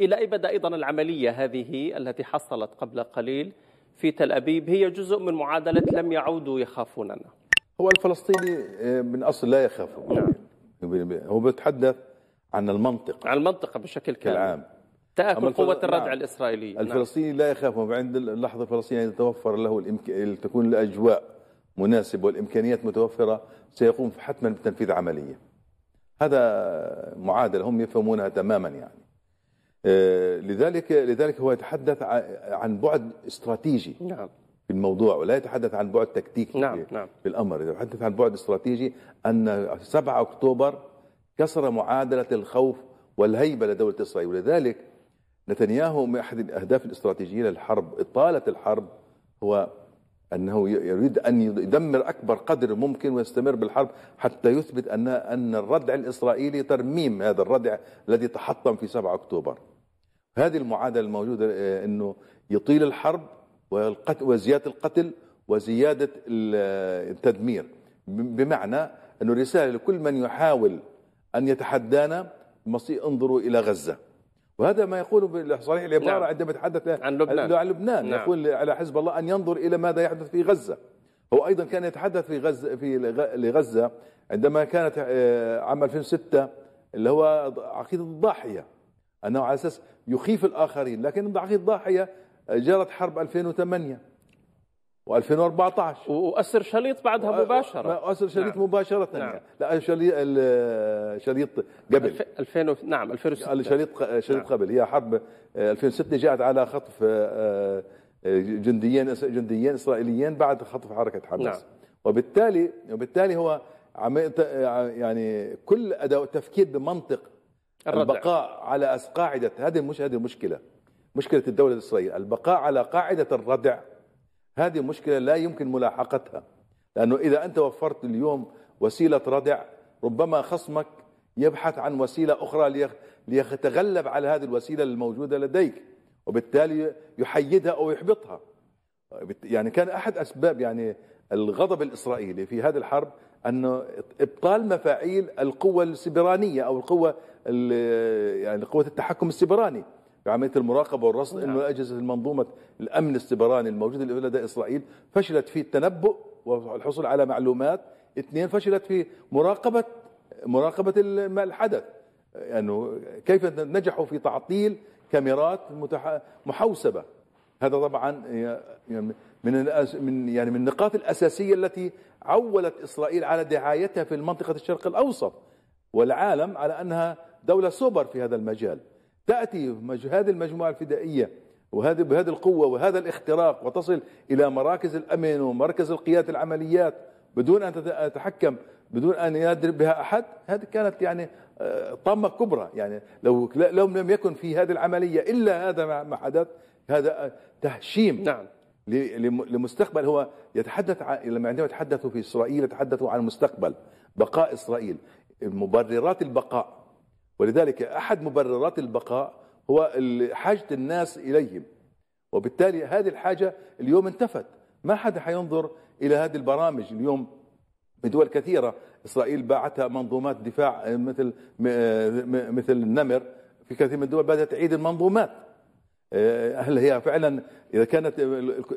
إلى أي بدأ أيضا العملية هذه التي حصلت قبل قليل في تل أبيب هي جزء من معادلة لم يعودوا يخافوننا هو الفلسطيني آه، من أصل لا يخاف نعم. هو بيتحدث عن المنطقة عن المنطقة بشكل كامل العام تأكل قوة الردع نعم. الإسرائيلية نعم. الفلسطيني نعم. لا يخاف عند اللحظة الفلسطينية تتوفر يعني له الإمك... تكون الأجواء مناسبة والإمكانيات متوفرة سيقوم حتما بتنفيذ عملية هذا معادلة هم يفهمونها تماما يعني آه، لذلك لذلك هو يتحدث عن بعد استراتيجي نعم في الموضوع ولا يتحدث عن بعد تكتيكي نعم نعم في الامر يتحدث عن بعد استراتيجي ان 7 اكتوبر كسر معادله الخوف والهيبه لدوله اسرائيل ولذلك نتنياهو من احد الاهداف الاستراتيجيه للحرب اطاله الحرب هو انه يريد ان يدمر اكبر قدر ممكن ويستمر بالحرب حتى يثبت ان ان الردع الاسرائيلي ترميم هذا الردع الذي تحطم في 7 اكتوبر هذه المعادله الموجوده آه، انه يطيل الحرب وزياده القتل وزياده آه، التدمير بمعنى انه رساله لكل من يحاول ان يتحدانا مصير انظروا الى غزه وهذا ما يقوله صريح العباره نعم. عندما يتحدث عن لبنان عن لبنان نعم. يقول على حزب الله ان ينظر الى ماذا يحدث في غزه هو ايضا كان يتحدث في غزه في لغزه عندما كانت آه، عام 2006 اللي هو عقيده الضاحيه أنه على أساس يخيف الآخرين لكن ضحية الضاحية آه، جرت حرب 2008 و2014 وأسر شليط بعدها آه، مباشرة أسر شليط نعم. مباشرة نعم. لا شليط آه، شليط قبل 2000 و... نعم 2006 شليط شليط نعم. قبل هي حرب 2006 جاءت على خطف جنديين جنديين اسرائيليين بعد خطف حركه حماس نعم. وبالتالي وبالتالي هو عم يعني كل ادوات تفكير بمنطق الردع. البقاء على أس قاعدة هذه مش هذه مشكلة مشكلة الدولة الإسرائيلية البقاء على قاعدة الردع هذه مشكلة لا يمكن ملاحقتها لأنه إذا أنت وفرت اليوم وسيلة ردع ربما خصمك يبحث عن وسيلة أخرى ليتغلب على هذه الوسيلة الموجودة لديك وبالتالي يحيدها أو يحبطها يعني كان احد اسباب يعني الغضب الاسرائيلي في هذه الحرب انه ابطال مفاعيل القوه السبرانيه او القوه يعني قوه التحكم السبراني بعمليه المراقبه والرصد نعم. انه اجهزه المنظومه الامن السبراني الموجوده لدى اسرائيل فشلت في التنبؤ والحصول على معلومات اثنين فشلت في مراقبه مراقبه ما الحدث انه يعني كيف نجحوا في تعطيل كاميرات محوسبه هذا طبعا يعني من من يعني من النقاط الاساسيه التي عولت اسرائيل على دعايتها في منطقه الشرق الاوسط والعالم على انها دوله سوبر في هذا المجال تاتي هذه المجموعه الفدائيه وهذه بهذه القوه وهذا الاختراق وتصل الى مراكز الامن ومركز القياده العمليات بدون ان تتحكم بدون ان يضرب بها احد هذه كانت يعني آه، طامه كبرى يعني لو لو لم يكن في هذه العمليه الا هذا ما حدث هذا آه، تهشيم نعم لمستقبل هو يتحدث لما عندما يتحدثوا في اسرائيل يتحدثوا عن المستقبل بقاء اسرائيل مبررات البقاء ولذلك احد مبررات البقاء هو حاجه الناس اليهم وبالتالي هذه الحاجه اليوم انتفت ما حدا حينظر الى هذه البرامج اليوم دول كثيرة إسرائيل باعتها منظومات دفاع آه، مثل آه، مثل النمر في كثير من الدول بدأت تعيد المنظومات آه، هل هي فعلا اذا كانت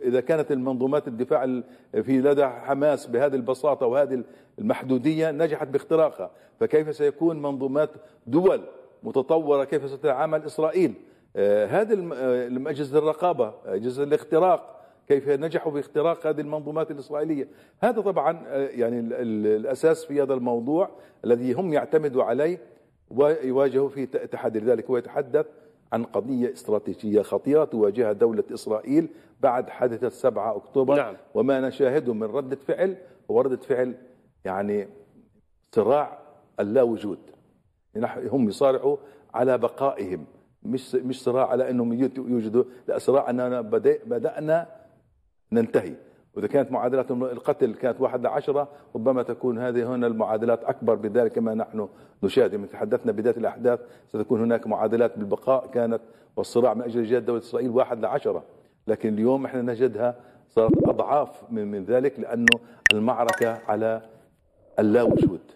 اذا كانت المنظومات الدفاع في لدى حماس بهذه البساطه وهذه المحدوديه نجحت باختراقها فكيف سيكون منظومات دول متطوره كيف ستتعامل اسرائيل هذه اجهزه الرقابه اجهزه الاختراق كيف نجحوا في اختراق هذه المنظومات الإسرائيلية هذا طبعا آه، يعني الأساس في هذا الموضوع الذي هم يعتمدوا عليه ويواجهوا فيه تحدي لذلك هو يتحدث عن قضية استراتيجية خطيرة تواجهها دولة إسرائيل بعد حادثة 7 أكتوبر نعم. وما نشاهده من ردة فعل هو ردة فعل يعني صراع اللا وجود هم يصارعوا على بقائهم مش مش صراع على انهم يوجدوا لا صراع اننا بدأ بدانا ننتهي وإذا كانت معادلات القتل كانت واحد لعشرة ربما تكون هذه هنا المعادلات أكبر بذلك كما نحن نشاهد من يعني تحدثنا بداية الأحداث ستكون هناك معادلات بالبقاء كانت والصراع من أجل إيجاد دولة إسرائيل واحد لعشرة لكن اليوم احنا نجدها صارت أضعاف من, من ذلك لأنه المعركة على اللا وجود